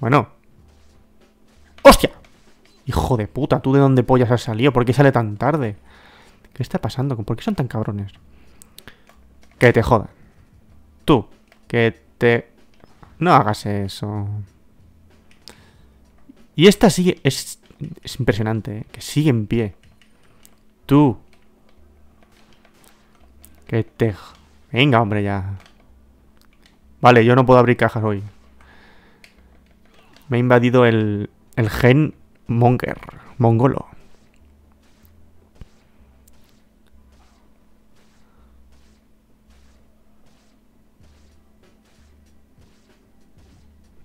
Bueno. ¡Hostia! Hijo de puta, ¿tú de dónde pollas has salido? ¿Por qué sale tan tarde? ¿Qué está pasando? ¿Por qué son tan cabrones? Que te joda, Tú, que te... No hagas eso. Y esta sigue... Es, es impresionante, ¿eh? Que sigue en pie. Tú. Que te... Venga, hombre, ya. Vale, yo no puedo abrir cajas hoy. Me ha invadido el, el gen monger, mongolo.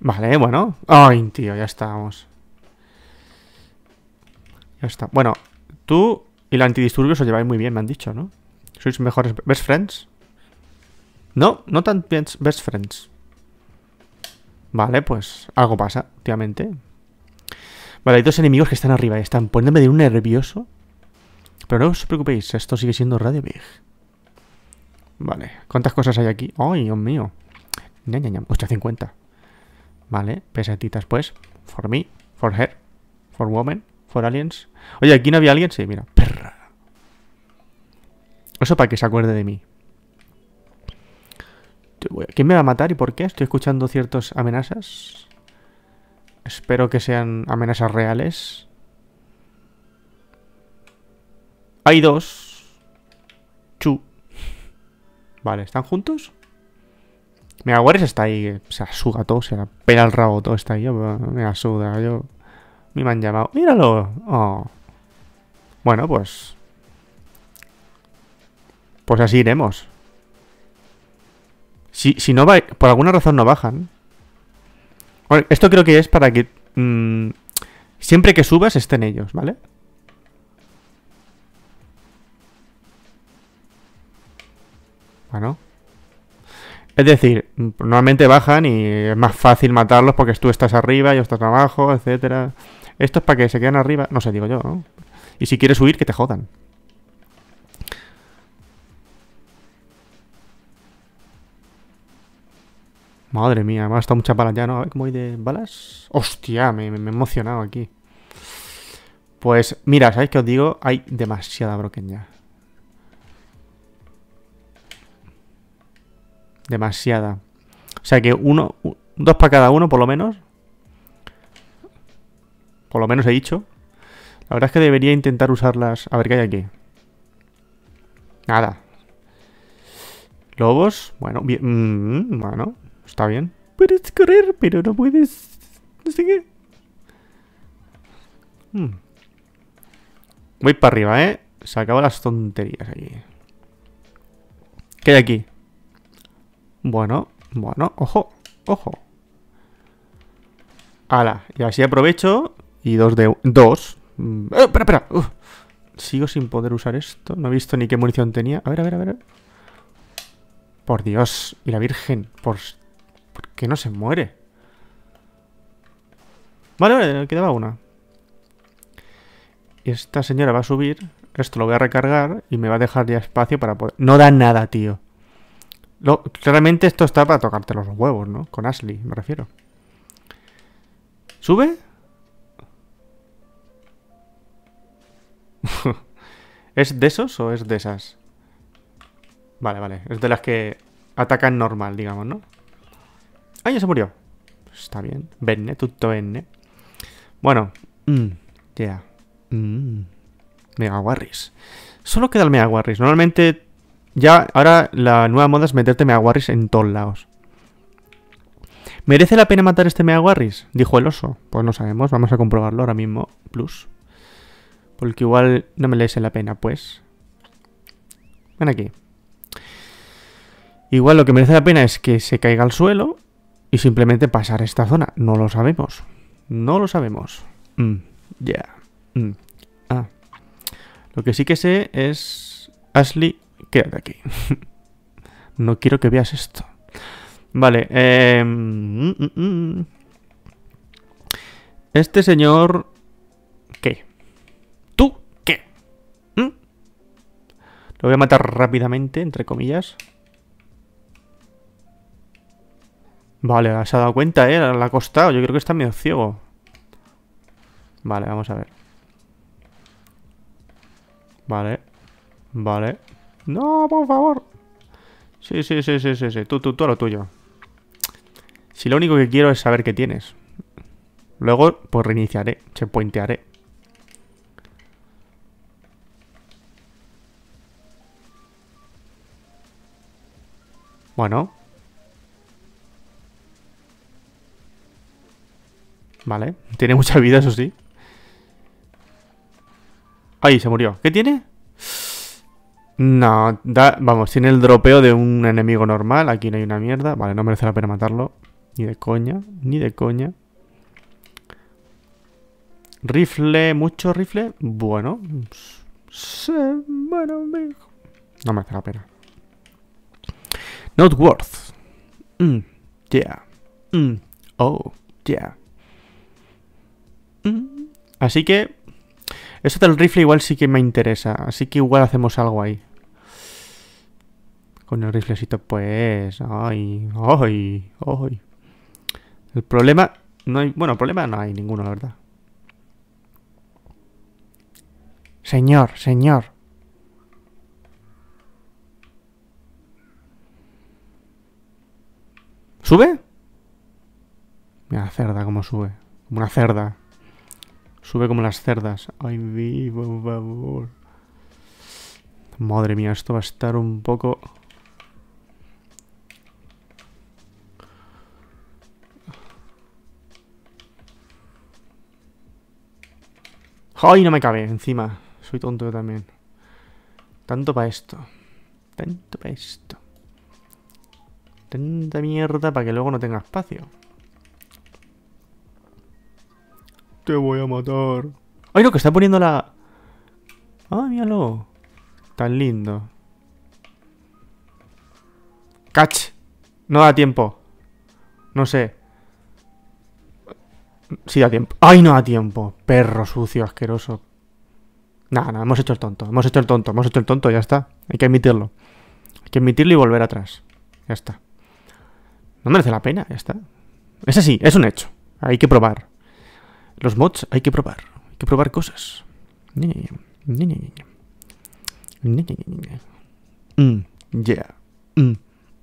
Vale, bueno. Ay, tío, ya estamos. Ya está. Bueno, tú y el antidisturbios os lleváis muy bien, me han dicho, ¿no? Sois mejores best friends. No, no tan best friends. Vale, pues algo pasa, últimamente. Vale, hay dos enemigos que están arriba están poniéndome de un nervioso. Pero no os preocupéis, esto sigue siendo Radio Big. Vale, ¿cuántas cosas hay aquí? ¡Ay, Dios mío! Ña, ña, ¡Ostras, 50! Vale, pesaditas, pues. For me, for her, for woman, for aliens. Oye, ¿aquí no había alguien? Sí, mira. Perra. Eso para que se acuerde de mí. ¿Quién me va a matar y por qué? Estoy escuchando ciertas amenazas. Espero que sean amenazas reales. Hay dos. Chu. Vale, ¿están juntos? Mega Warriors está ahí. Se asuga todo, se la pela el rabo todo. Está ahí. me asuda Yo... Me han llamado. ¡Míralo! Oh. Bueno, pues... Pues así iremos. Si, si no va, por alguna razón no bajan. esto creo que es para que mm, siempre que subas estén ellos, ¿vale? Bueno. Es decir, normalmente bajan y es más fácil matarlos porque tú estás arriba, yo estás abajo, etcétera. Esto es para que se queden arriba, no sé, digo yo, Y si quieres huir, que te jodan. Madre mía, me ha gastado muchas balas ya, ¿no? A ver cómo hay de balas. ¡Hostia! Me, he emocionado aquí. Pues, mira, ¿sabéis qué os digo? Hay demasiada broken ya. Demasiada. O sea que uno, dos para cada uno, por lo menos. Por lo menos he dicho. La verdad es que debería intentar usarlas. A ver qué hay aquí. Nada. Lobos. Bueno, bien. Mm, mm, bueno. Está bien. Puedes correr, pero no puedes... No sé qué. Hmm. Voy para arriba, ¿eh? Se acaban las tonterías aquí. ¿Qué hay aquí? Bueno, bueno, ojo, ojo. Ala, y así aprovecho. Y dos de... Dos. Mm, eh, espera, espera. Sigo sin poder usar esto. No he visto ni qué munición tenía. A ver, a ver, a ver. Por Dios. Y la Virgen. Por que no se muere. Vale, vale, quedaba una. Y esta señora va a subir. Esto lo voy a recargar y me va a dejar ya espacio para poder... No da nada, tío. Lo... Claramente esto está para tocarte los huevos, ¿no? Con Ashley, me refiero. ¿Sube? ¿Es de esos o es de esas? Vale, vale. Es de las que atacan normal, digamos, ¿no? ¡Ah, ya se murió! Pues está bien. Venne, tutto venne. Bueno. ya. Mm. Mm. Megawarris. Solo queda el Megawarris. Normalmente, ya, ahora la nueva moda es meterte Megawarris en todos lados. ¿Merece la pena matar este Megawarris? Dijo el oso. Pues no sabemos, vamos a comprobarlo ahora mismo. Plus. Porque igual no me merece la pena, pues. Ven aquí. Igual lo que merece la pena es que se caiga al suelo y simplemente pasar esta zona. No lo sabemos. No lo sabemos. Mm. Ya. Mm. Ah. Lo que sí que sé es... Ashley, quédate aquí. no quiero que veas esto. Vale. Em, mm, este señor... ¿Qué? ¿Tú qué? Lo voy a matar rápidamente, entre comillas. Vale, se ha dado cuenta, ¿eh? La ha costado. Yo creo que está medio ciego. Vale, vamos a ver. Vale. Vale. No, por favor. Sí, sí, sí, sí, sí, sí. Tú, tú, tú lo tuyo. Si lo único que quiero es saber qué tienes. Luego, pues reiniciaré. Se puentearé. Bueno. Vale, tiene mucha vida, eso sí Ahí, se murió ¿Qué tiene? No, vamos, tiene el dropeo de un enemigo normal Aquí no hay una mierda Vale, no merece la pena matarlo Ni de coña, ni de coña Rifle, mucho rifle Bueno no merece la pena Not worth mm, Yeah mm, Oh, yeah Así que... Eso del rifle igual sí que me interesa. Así que igual hacemos algo ahí. Con el riflecito, pues... Ay, ay, ay. El problema... No hay... Bueno, problema no hay ninguno, la verdad. Señor, señor. ¿Sube? Mira, la cerda como sube. Como una cerda. Sube como las cerdas. Ay, vivo, por favor. Madre mía, esto va a estar un poco... ¡Ay, no me cabe! Encima. Soy tonto yo también. Tanto para esto. Tanto para esto. Tanta mierda para que luego no tenga espacio. Te voy a matar. ¡Ay, no! Que está poniendo la... ¡Ah, míralo! Tan lindo. ¡Catch! No da tiempo. No sé. Sí da tiempo. ¡Ay, no da tiempo! Perro sucio, asqueroso. Nada, nada, hemos hecho el tonto. Hemos hecho el tonto, hemos hecho el tonto, ya está. Hay que admitirlo. Hay que admitirlo y volver atrás. Ya está. No merece la pena, ya está. Es así, es un hecho. Hay que probar. Los mods hay que probar. Hay que probar cosas. Mm, yeah. Mm,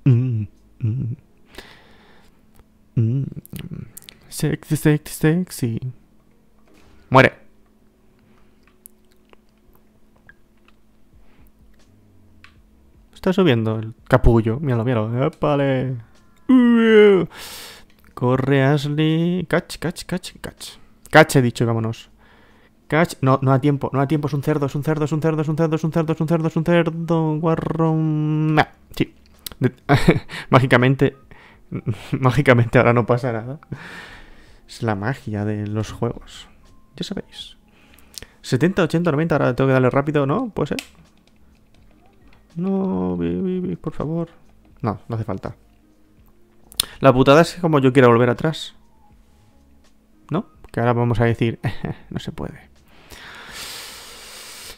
mm, mm, sexy, sexy, sexy. Muere. Está subiendo el capullo. Míralo, míralo. ¡Épale! Uh, Corre, Ashley. Catch, catch, catch, catch. Cache he dicho, vámonos. Catch. No, no da tiempo, no da tiempo. Es un cerdo, es un cerdo, es un cerdo, es un cerdo, es un cerdo, es un cerdo, es un cerdo. Guarrón. sí. mágicamente. mágicamente ahora no pasa nada. Es la magia de los juegos. Ya sabéis. 70, 80, 90. Ahora tengo que darle rápido, ¿no? Puede ser. No, por favor. No, no hace falta. La putada es como yo quiero volver atrás que ahora vamos a decir, no se puede.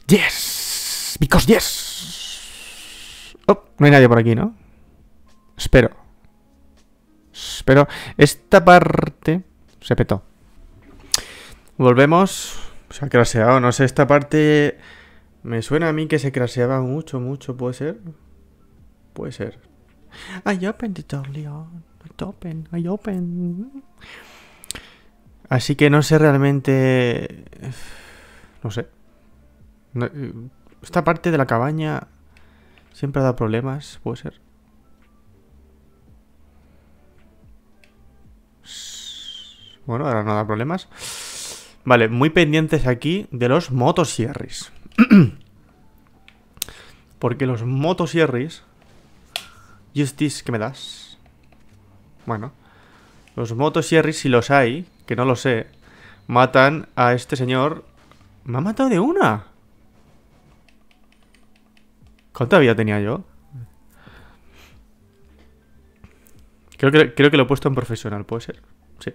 Yes, because yes. Oh, no hay nadie por aquí, ¿no? Espero. Espero. Esta parte se petó. Volvemos. Se ha craseado, no sé, esta parte me suena a mí que se craseaba mucho, mucho, ¿puede ser? Puede ser. I open the door, Leon. I opened, I Así que no sé realmente... No sé. Esta parte de la cabaña siempre ha dado problemas, puede ser. Bueno, ahora no da problemas. Vale, muy pendientes aquí de los motosierris. Porque los motosierris... Justice, ¿qué me das? Bueno. Los motosierris, si los hay, que no lo sé, matan a este señor. Me ha matado de una. ¿Cuánta vida tenía yo? Creo que, creo que lo he puesto en profesional, ¿puede ser? Sí.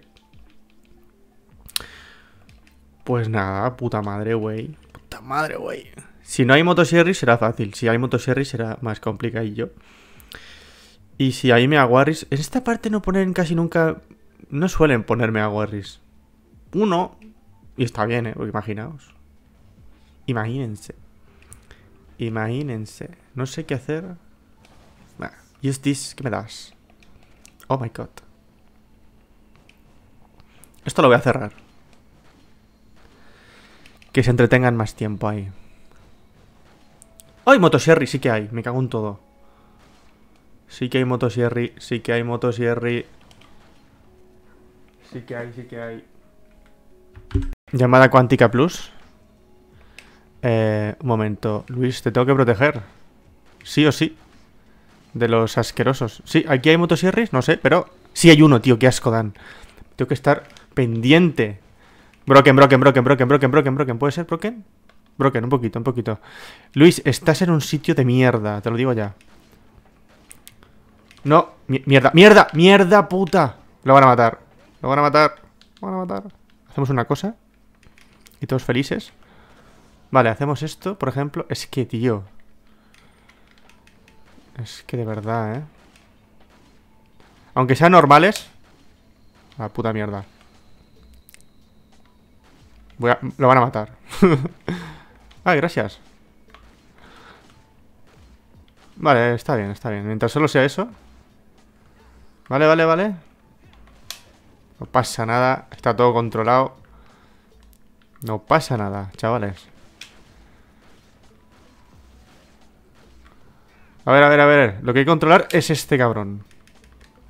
Pues nada, puta madre, güey. Puta madre, güey. Si no hay motosierris será fácil. Si hay motosierris será más complicado. Y yo. Y si ahí me aguarris... En esta parte no ponen casi nunca no suelen ponerme a Uno, y está bien, ¿eh? imaginaos. Imagínense. Imagínense. No sé qué hacer. ¿Y este ¿Qué me das? Oh my god. Esto lo voy a cerrar. Que se entretengan más tiempo ahí. ¡Ay, motosierry! Sí que hay. Me cago en todo. Sí que hay motosierry Sí que hay motosierri. Sí que hay, sí que hay. Llamada cuántica plus. Eh, un momento, Luis, te tengo que proteger. Sí o sí. De los asquerosos. Sí, aquí hay motosierris, no sé, pero... Sí hay uno, tío, qué asco dan. Tengo que estar pendiente. Broken, broken, broken, broken, broken, broken, broken. ¿Puede ser broken? Broken, un poquito, un poquito. Luis, estás en un sitio de mierda, te lo digo ya. No, mierda, mierda, mierda puta. Lo van a matar. Lo van a matar. Lo van a matar. Hacemos una cosa. Y todos felices. Vale, hacemos esto, por ejemplo. Es que, tío. Es que de verdad, ¿eh? Aunque sean normales. La puta mierda. Lo van a matar. ay gracias. Vale, está bien, está bien. Mientras solo sea eso. Vale, vale, vale. No pasa nada, está todo controlado No pasa nada, chavales A ver, a ver, a ver Lo que hay que controlar es este cabrón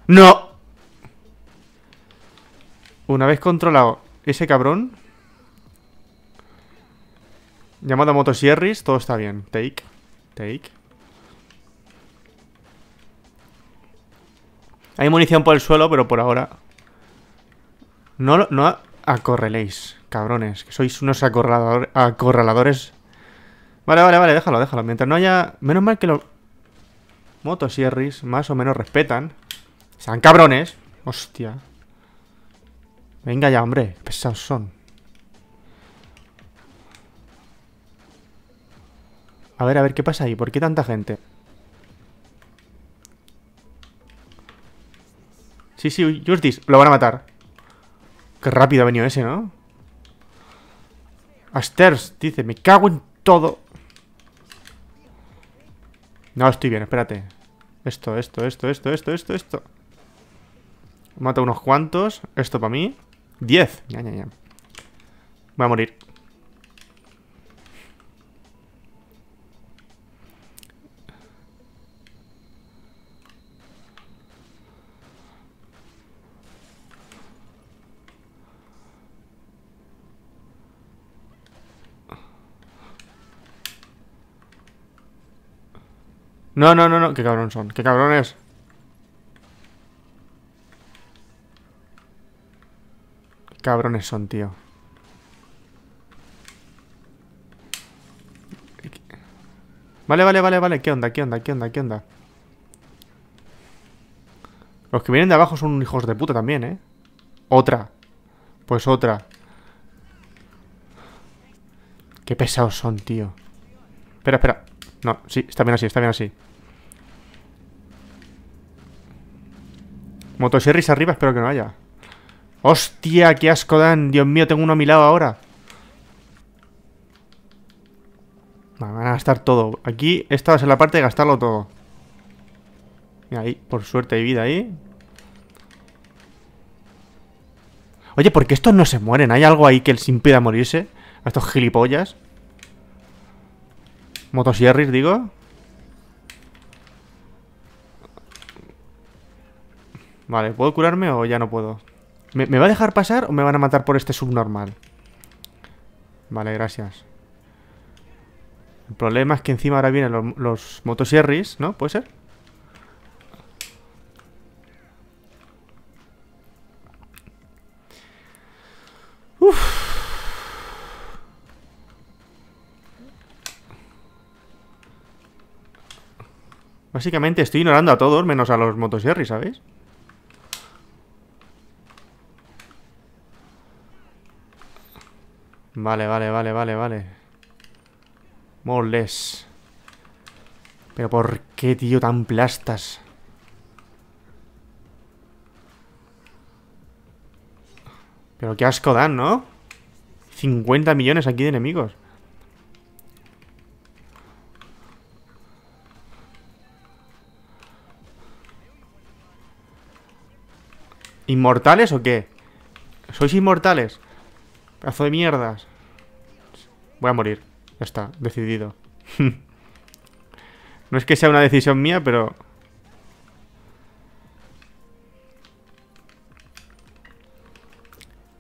¡No! Una vez controlado ese cabrón Llamada motosierris, todo está bien Take, take Hay munición por el suelo, pero por ahora no, no acorreléis, cabrones, que sois unos acorraladores. Vale, vale, vale, déjalo, déjalo. Mientras no haya... Menos mal que los motosierris más o menos respetan. Sean cabrones. Hostia. Venga ya, hombre. Pesados son. A ver, a ver, ¿qué pasa ahí? ¿Por qué tanta gente? Sí, sí, Justice, lo van a matar Qué rápido ha venido ese, ¿no? Asters, dice, me cago en todo. No, estoy bien, espérate. Esto, esto, esto, esto, esto, esto, esto. Mata unos cuantos. Esto para mí. Diez. Ya, ya, ya. Voy a morir. No, no, no, no. Qué cabrón son. Qué cabrones. Qué cabrones son, tío. Vale, vale, vale, vale. ¿Qué onda? ¿Qué onda? ¿Qué onda? ¿Qué onda? Los que vienen de abajo son hijos de puta también, ¿eh? Otra. Pues otra. Qué pesados son, tío. Espera, espera. No, sí, está bien así, está bien así. Motoserris arriba, espero que no haya. ¡Hostia, qué asco dan! Dios mío, tengo uno a mi lado ahora. Van a gastar todo. Aquí, esta va a ser la parte de gastarlo todo. Y ahí, por suerte hay vida ahí. Oye, ¿por qué estos no se mueren? ¿Hay algo ahí que les impida morirse? A estos gilipollas. Motosierris, digo. Vale, ¿puedo curarme o ya no puedo? ¿Me, va a dejar pasar o me van a matar por este subnormal? Vale, gracias. El problema es que encima ahora vienen los, los motosierris, ¿no? ¿Puede ser? Básicamente estoy ignorando a todos, menos a los motosierris, ¿sabes? Vale, vale, vale, vale, vale. Moles. Pero ¿por qué, tío, tan plastas? Pero qué asco dan, ¿no? 50 millones aquí de enemigos. ¿Inmortales o qué? ¿Sois inmortales? Pazo de mierdas. Voy a morir. Ya está, decidido. no es que sea una decisión mía, pero...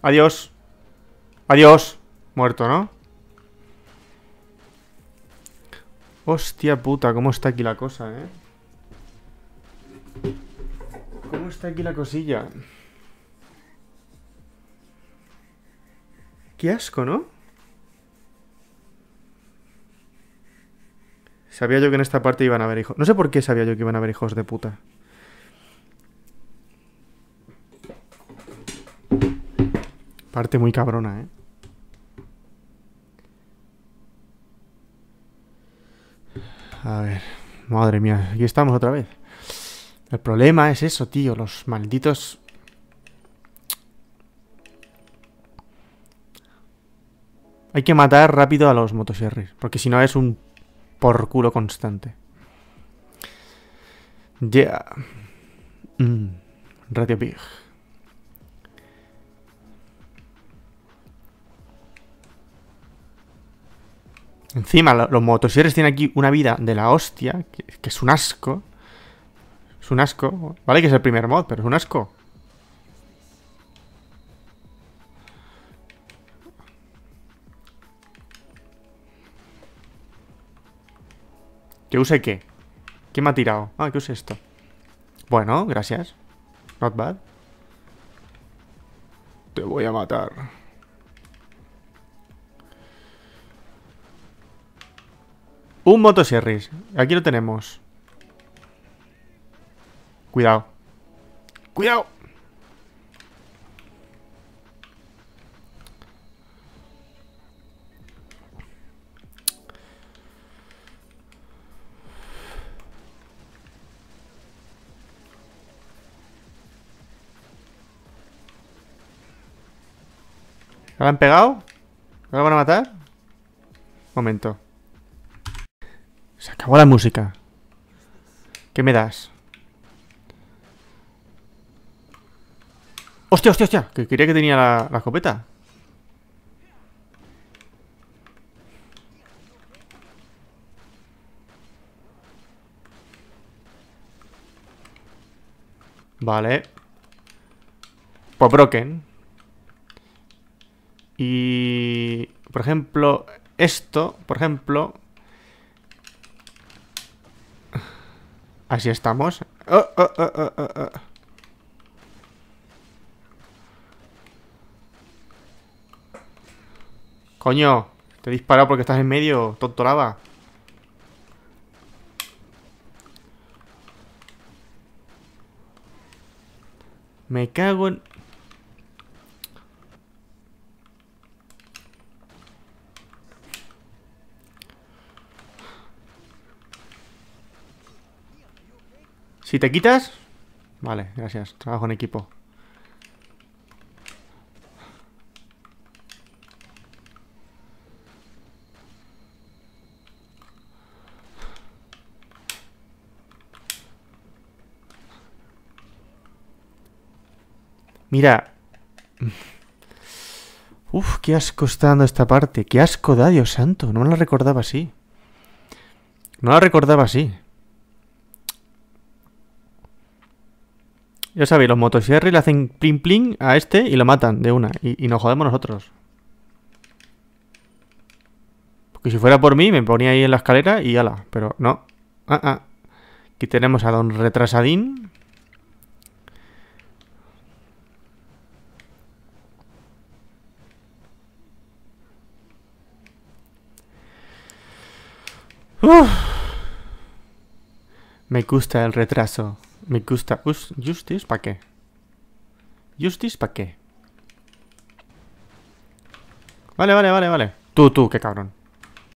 Adiós. Adiós. Muerto, ¿no? Hostia puta, cómo está aquí la cosa, ¿eh? está aquí la cosilla. Qué asco, ¿no? Sabía yo que en esta parte iban a haber hijos. No sé por qué sabía yo que iban a haber hijos de puta. Parte muy cabrona, ¿eh? A ver. Madre mía, aquí estamos otra vez. El problema es eso, tío. Los malditos... Hay que matar rápido a los motosierres Porque si no es un por culo constante. Yeah. Mm. Radio Pig Encima, los motosierres tienen aquí una vida de la hostia, que es un asco. Es un asco. Vale que es el primer mod, pero es un asco. ¿Que use qué? ¿Qué me ha tirado? Ah, que use esto. Bueno, gracias. Not bad. Te voy a matar. Un motosierris. Aquí lo tenemos. Cuidado. Cuidado. ¿La han pegado? ¿La van a matar? Momento. Se acabó la música. ¿Qué me das? ¡Hostia, hostia, hostia! Que quería que tenía la, escopeta. Vale. Pues broken. Y... Por ejemplo, esto, por ejemplo... Así estamos. Oh, oh, oh, oh Coño, te he disparado porque estás en medio, tontoraba. Me cago en... Si te quitas... Vale, gracias. Trabajo en equipo. Mira. Uf, qué asco está dando esta parte. Qué asco da, Dios santo. No la recordaba así. No la recordaba así. Ya sabéis, los motosierres le hacen pling plim a este y lo matan de una. Y, y, nos jodemos nosotros. Porque si fuera por mí, me ponía ahí en la escalera y ala. Pero no. Ah, ah. Aquí tenemos a Don Retrasadín. Me gusta el retraso. Me gusta. ¿Justice para qué? ¿Justice para qué? Vale, vale, vale, vale. Tú, tú, qué cabrón.